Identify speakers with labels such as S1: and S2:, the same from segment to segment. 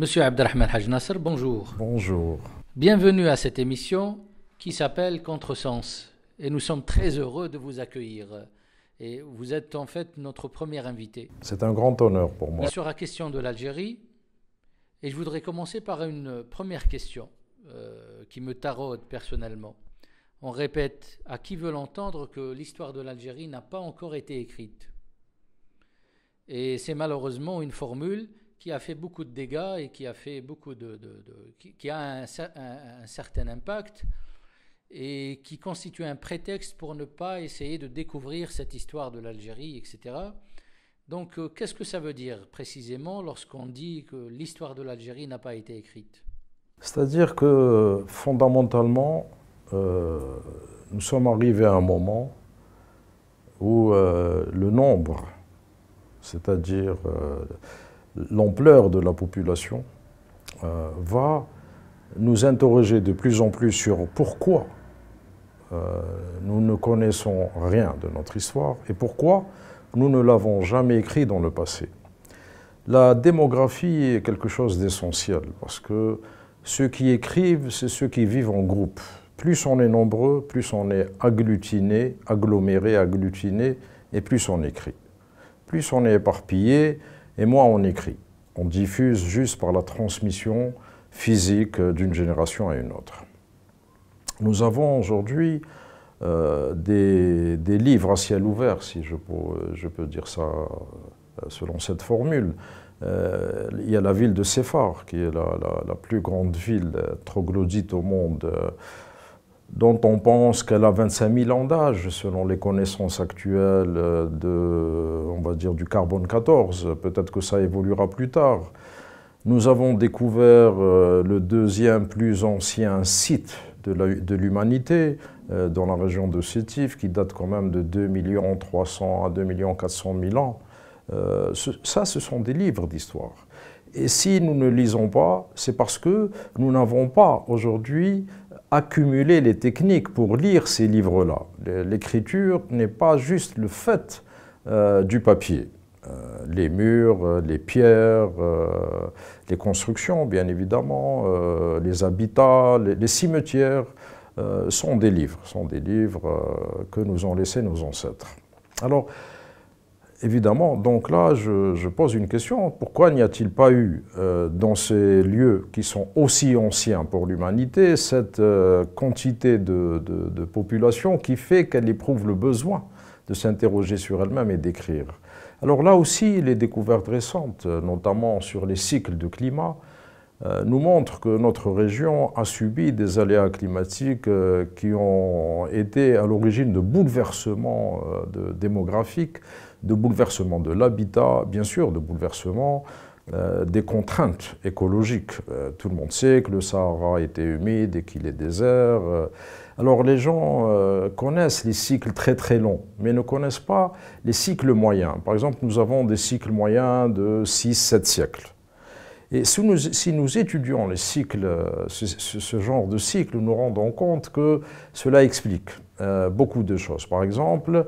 S1: Monsieur Abdelrahman Haj bonjour. Bonjour. Bienvenue à cette émission qui s'appelle Contresens. Et nous sommes très heureux de vous accueillir. Et vous êtes en fait notre premier invité. C'est un grand honneur pour moi. Sur la question de l'Algérie, et je voudrais commencer par une première question euh, qui me taraude personnellement. On répète à qui veut l'entendre que l'histoire de l'Algérie n'a pas encore été écrite. Et c'est malheureusement une formule qui a fait beaucoup de dégâts et qui a fait beaucoup de, qui, a un, certain impact et qui constitue un prétexte pour ne pas essayer de découvrir cette histoire de l'Algérie, etc. Donc, euh, qu'est-ce que ça veut dire précisément lorsqu'on dit que l'histoire de l'Algérie n'a pas été écrite C'est-à-dire que fondamentalement, euh, nous sommes arrivés à un moment où euh, le nombre, c'est-à-dire l'ampleur de la population euh, va nous interroger de plus en plus sur pourquoi euh, nous ne connaissons rien de notre histoire et pourquoi nous ne l'avons jamais écrit dans le passé. La démographie est quelque chose d'essentiel parce que ceux qui écrivent, c'est ceux qui vivent en groupe. Plus on est nombreux, plus on est agglutiné, aggloméré, agglutiné, et plus on écrit. Plus on est éparpillé, et moi on écrit. On diffuse juste par la transmission physique d'une génération à une autre. Nous avons aujourd'hui euh, des, des, livres à ciel ouvert, si je peux, je peux dire ça euh, selon cette formule. Euh, il y a la ville de Séphar, qui est la, la, plus grande ville troglodyte au monde dont on pense qu'elle a 25 000 ans d'âge, selon les connaissances actuelles euh, de, on va dire, du carbone 14. Peut-être que ça évoluera plus tard. Nous avons découvert euh, le deuxième plus ancien site de l'humanité euh, dans la région de Sétif, qui date quand même de 2 300 à 2 400 000 ans. ça, ce sont des livres d'histoire. Et si nous ne lisons pas, c'est parce que nous n'avons pas aujourd'hui accumuler les techniques pour lire ces livres-là. L'écriture n'est pas juste le fait euh, du papier. Euh, les murs, euh, les pierres, les constructions, bien évidemment, les habitats, les, cimetières sont des livres, sont des livres que nous ont laissés nos ancêtres. Alors, évidemment, donc là, je, pose une question. Pourquoi n'y a-t-il pas eu, euh, dans ces lieux qui sont aussi anciens pour l'humanité, cette euh, quantité de, population qui fait qu'elle éprouve le besoin de s'interroger sur elle-même et d'écrire Alors là aussi, les découvertes récentes, notamment sur les cycles de climat, euh, nous montrent que notre région a subi des aléas climatiques qui ont été à l'origine de bouleversements démographiques de bouleversement de l'habitat, bien sûr, de bouleversement euh, des contraintes écologiques. Euh, tout le monde sait que le Sahara était humide et qu'il est désert. Euh, alors les gens connaissent les cycles très très longs, mais ne connaissent pas les cycles moyens. Par exemple, nous avons des cycles moyens de 6-7 siècles. Et si nous, étudions les cycles, ce, genre de cycle, nous nous rendons compte que cela explique beaucoup de choses. Par exemple,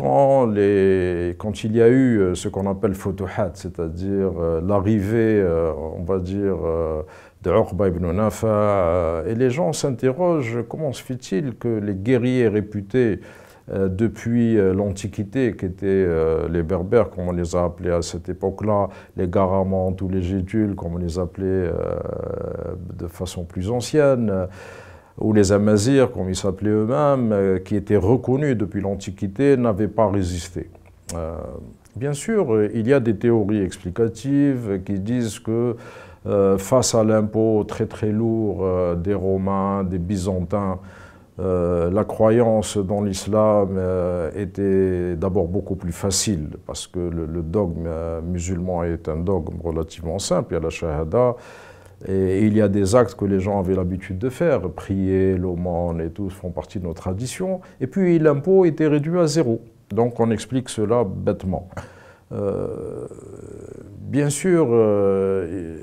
S1: quand, les, quand il y a eu euh, ce qu'on appelle Futuhat, c'est-à-dire euh, l'arrivée, euh, on va dire, de ibn Nafa, et les gens s'interrogent comment se fait-il que les guerriers réputés depuis l'Antiquité, qui étaient les Berbères, comme on les a appelés à cette époque-là, les Garamantes ou les Gétules, comme on les appelait de façon plus ancienne, où les Amazirs, comme ils s'appelaient eux-mêmes, euh, qui étaient reconnus depuis l'Antiquité, n'avaient pas résisté. Euh, bien sûr, euh, il y a des théories explicatives qui disent que face à l'impôt très très lourd des Romains, des Byzantins, la croyance dans l'islam était d'abord beaucoup plus facile parce que le, le dogme musulman est un dogme relativement simple. Il y a la shahada, et il y a des actes que les gens avaient l'habitude de faire, prier, l'aumône et tout, font partie de nos traditions. Et puis l'impôt était réduit à zéro. Donc on explique cela bêtement. Euh, bien sûr, euh,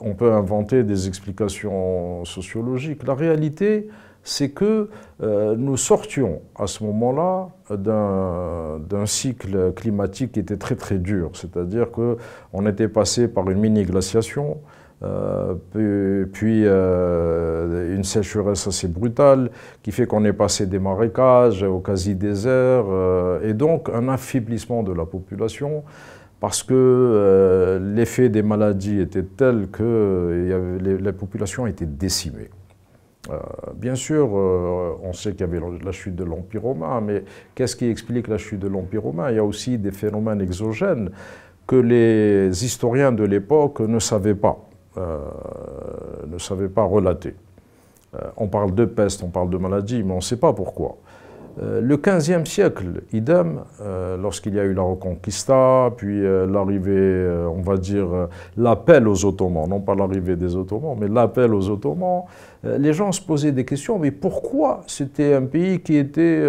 S1: on peut inventer des explications sociologiques. La réalité, c'est que euh, nous sortions à ce moment-là d'un cycle climatique qui était très très dur. C'est-à-dire qu'on était passé par une mini-glaciation, euh, puis euh, une sécheresse assez brutale qui fait qu'on est passé des marécages au quasi-désert euh, et donc un affaiblissement de la population parce que l'effet des maladies était tel que la population était décimée. bien sûr, on sait qu'il y avait la chute de l'Empire romain, mais qu'est-ce qui explique la chute de l'Empire romain Il y a aussi des phénomènes exogènes que les historiens de l'époque ne savaient pas. Euh, ne savait pas relater. Euh, on parle de peste, on parle de maladie, mais on ne sait pas pourquoi. Euh, le XVe siècle, idem, lorsqu'il y a eu la Reconquista, puis l'arrivée, on va dire, l'appel aux Ottomans, non pas l'arrivée des Ottomans, mais l'appel aux Ottomans, les gens se posaient des questions, mais pourquoi c'était un pays qui était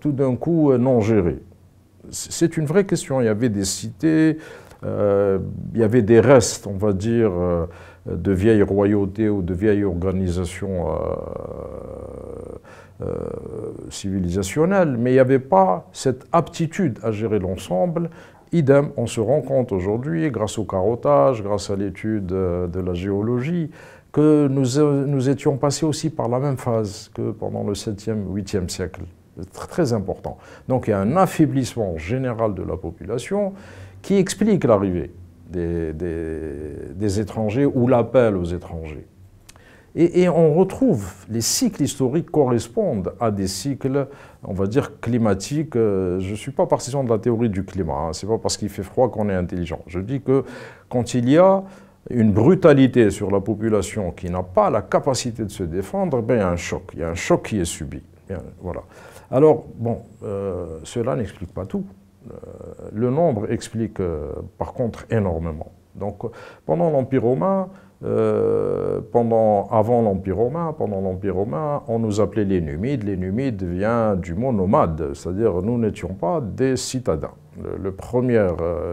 S1: tout d'un coup non géré c'est une vraie question. Il y avait des cités, euh, il y avait des restes, on va dire, euh, de vieilles royautés ou de vieilles organisations euh, civilisationnelles, mais il n'y avait pas cette aptitude à gérer l'ensemble. Idem, on se rend compte aujourd'hui, grâce au carottage, grâce à l'étude de la géologie, que nous, nous, étions passés aussi par la même phase que pendant le 7e, 8e siècle. C'est très important. Donc il y a un affaiblissement général de la population qui explique l'arrivée des, étrangers ou l'appel aux étrangers. Et, on retrouve, les cycles historiques correspondent à des cycles, on va dire, climatiques. Euh, je ne suis pas partisan de la théorie du climat, hein. c'est pas parce qu'il fait froid qu'on est intelligent. Je dis que quand il y a une brutalité sur la population qui n'a pas la capacité de se défendre, ben, il y a un choc, il y a un choc qui est subi. Voilà. Alors, bon, euh, cela n'explique pas tout. Euh, le nombre explique euh, par contre énormément. Donc pendant l'Empire romain, euh, avant l'Empire romain, pendant l'Empire romain, on nous appelait les Numides. Les Numides vient du mot nomade, c'est-à-dire nous n'étions pas des citadins. Le, premier,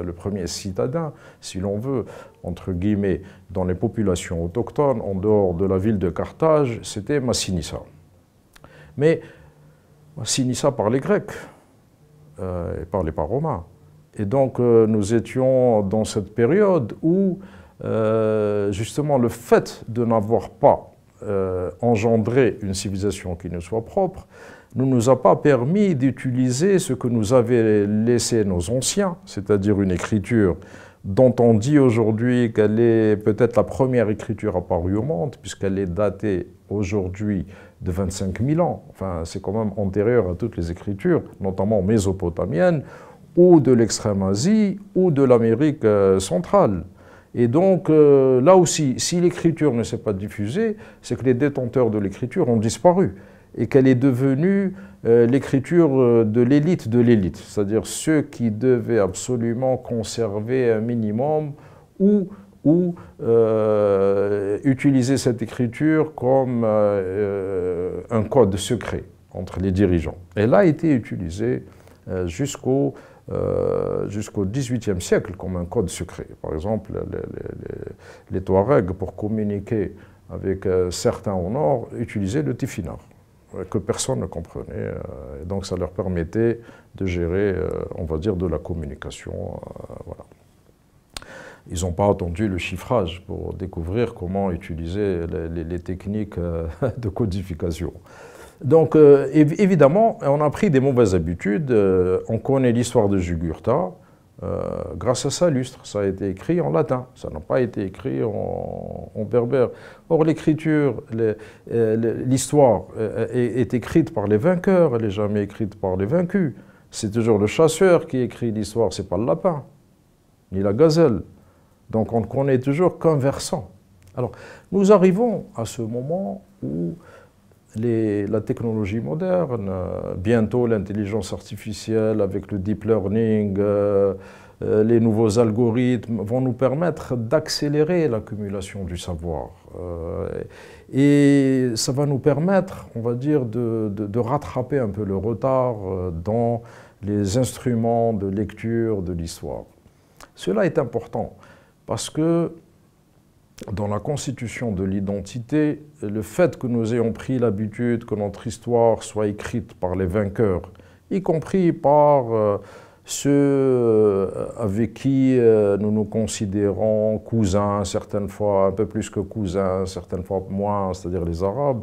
S1: le premier citadin, si l'on veut, entre guillemets, dans les populations autochtones, en dehors de la ville de Carthage, c'était Massinissa. Mais Massinissa par les Grecs, euh, et par les romain. Et donc euh, nous étions dans cette période où euh, justement le fait de n'avoir pas engendré une civilisation qui nous soit propre ne nous a pas permis d'utiliser ce que nous avaient laissé nos anciens, c'est-à-dire une écriture dont on dit aujourd'hui qu'elle est peut-être la première écriture apparue au monde, puisqu'elle est datée aujourd'hui de 25 000 ans. Enfin, c'est quand même antérieur à toutes les écritures, notamment mésopotamiennes, ou de l'extrême-Asie, ou de l'Amérique euh, centrale. Et donc, euh, là aussi, si l'écriture ne s'est pas diffusée, c'est que les détenteurs de l'écriture ont disparu et qu'elle est devenue euh, l'écriture de l'élite de l'élite, c'est-à-dire ceux qui devaient absolument conserver un minimum ou ou euh, utiliser cette écriture comme euh, euh, un code secret entre les dirigeants. Elle a été utilisée jusqu'au jusqu'au XVIIIe siècle comme un code secret. Par exemple, les, Touaregs, pour communiquer avec certains au nord, utilisaient le Tifinagh que personne ne comprenait. et donc ça leur permettait de gérer, on va dire, de la communication. voilà. Ils n'ont pas attendu le chiffrage pour découvrir comment utiliser les, techniques euh, de codification. Donc, euh, évidemment, on a pris des mauvaises habitudes. Euh, on connaît l'histoire de Jugurtha grâce à sa lustre. Ça a été écrit en latin, ça n'a pas été écrit en, berbère. Or, l'écriture, l'histoire est, est, écrite par les vainqueurs, elle n'est jamais écrite par les vaincus. C'est toujours le chasseur qui écrit l'histoire, c'est pas le lapin, ni la gazelle. Donc on, est toujours versant. Alors nous arrivons à ce moment où la technologie moderne, bientôt l'intelligence artificielle avec le deep learning, euh, euh, les nouveaux algorithmes vont nous permettre d'accélérer l'accumulation du savoir. Euh, et ça va nous permettre, on va dire, de, rattraper un peu le retard dans les instruments de lecture de l'histoire. Cela est important. Parce que dans la constitution de l'identité, le fait que nous ayons pris l'habitude que notre histoire soit écrite par les vainqueurs, y compris par euh, ceux euh, avec qui euh, nous nous considérons cousins, certaines fois un peu plus que cousins, certaines fois moins, c'est-à-dire les Arabes.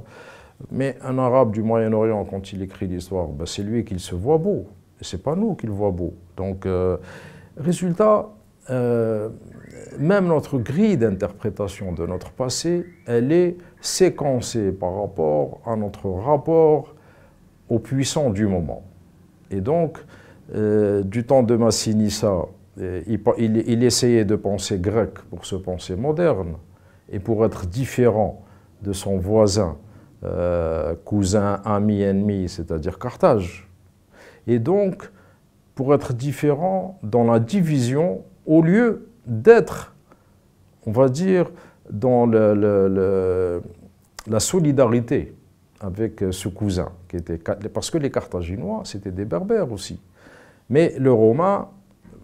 S1: Mais un Arabe du Moyen-Orient, quand il écrit l'histoire, ben, c'est lui qu'il se voit beau, et c'est pas nous qu'il voit beau. Donc, résultat, euh, même notre grille d'interprétation de notre passé, elle est séquencée par rapport à notre rapport aux puissants du moment. Et donc, euh, du temps de Massinissa, euh, il, essayait de penser grec pour se penser moderne et pour être différent de son voisin, cousin, ami, ennemi, c'est-à-dire Carthage. Et donc, pour être différent dans la division au lieu d'être, on va dire, dans la solidarité avec euh, ce cousin, qui était, parce que les Carthaginois, c'était des Berbères aussi. Mais le Romain,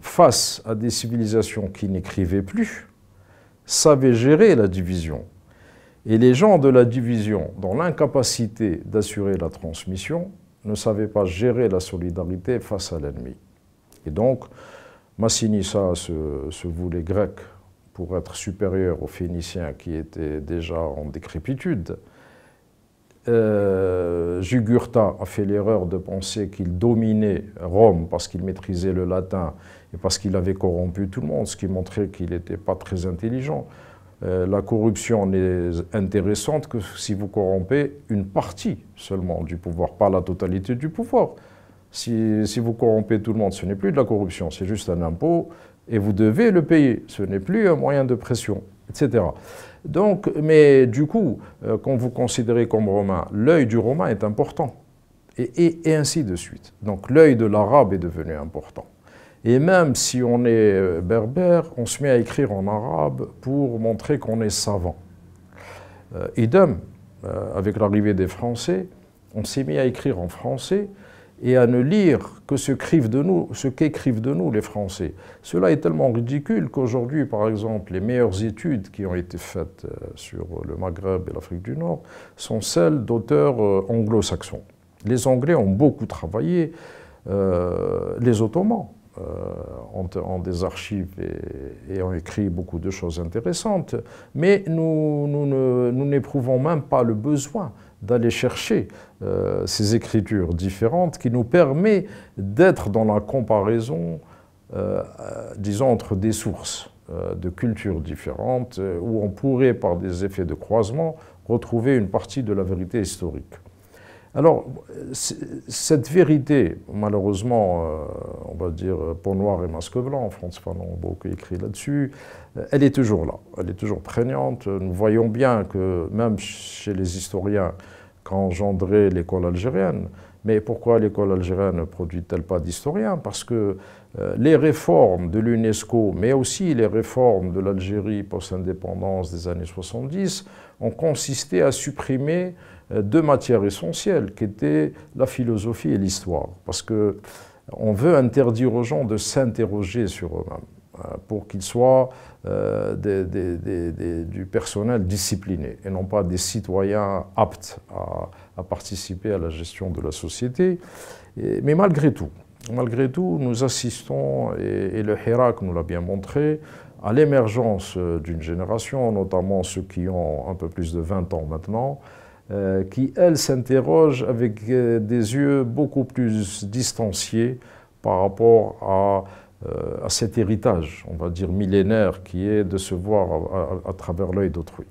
S1: face à des civilisations qui n'écrivaient plus, savait gérer la division. Et les gens de la division, dans l'incapacité d'assurer la transmission, ne savaient pas gérer la solidarité face à l'ennemi. Et donc, Massinissa se, voulait grec pour être supérieur aux Phéniciens qui étaient déjà en décrépitude. Euh, Jugurtha a fait l'erreur de penser qu'il dominait Rome parce qu'il maîtrisait le latin et parce qu'il avait corrompu tout le monde, ce qui montrait qu'il n'était pas très intelligent. Euh, la corruption n'est intéressante que si vous corrompez une partie seulement du pouvoir, pas la totalité du pouvoir. Si, vous corrompez tout le monde, ce n'est plus de la corruption, c'est juste un impôt et vous devez le payer. Ce n'est plus un moyen de pression, etc. Donc, mais du coup, euh, quand vous considérez comme romain, l'œil du romain est important. Et, ainsi de suite. Donc l'œil de l'arabe est devenu important. Et même si on est euh, berbère, on se met à écrire en arabe pour montrer qu'on est savant. Euh, idem, avec l'arrivée des Français, on s'est mis à écrire en français et à ne lire que ce qu'écrivent de nous, de nous les Français. Cela est tellement ridicule qu'aujourd'hui, par exemple, les meilleures études qui ont été faites euh, sur le Maghreb et l'Afrique du Nord sont celles d'auteurs euh, anglo-saxons. Les Anglais ont beaucoup travaillé, euh, les Ottomans ont, des archives et, ont écrit beaucoup de choses intéressantes, mais nous, nous n'éprouvons même pas le besoin d'aller chercher euh, ces écritures différentes qui nous permet d'être dans la comparaison, euh, euh, disons, entre des sources de cultures différentes, où on pourrait, par des effets de croisement, retrouver une partie de la vérité historique. Alors, cette vérité, malheureusement, euh, on va dire euh, peau noir et masque blanc, François Fanon a beaucoup écrit là-dessus, euh, elle est toujours là, elle est toujours prégnante. Nous voyons bien que même chez les historiens engendré l'école algérienne, mais pourquoi l'école algérienne ne produit-elle pas d'historiens Parce que euh, les réformes de l'UNESCO, mais aussi les réformes de l'Algérie post-indépendance des années 70, ont consisté à supprimer euh, deux matières essentielles, qui étaient la philosophie et l'histoire. Parce que euh, on veut interdire aux gens de s'interroger sur eux-mêmes. Euh, pour qu'ils soient euh, du personnel discipliné et non pas des citoyens aptes à, participer à la gestion de la société. mais malgré tout, malgré tout, nous assistons, et, le Hirak nous l'a bien montré, à l'émergence euh, d'une génération, notamment ceux qui ont un peu plus de 20 ans maintenant, qui, elles, s'interrogent avec des yeux beaucoup plus distanciés par rapport à euh, à cet héritage, on va dire millénaire, qui est de se voir à, travers l'œil d'autrui.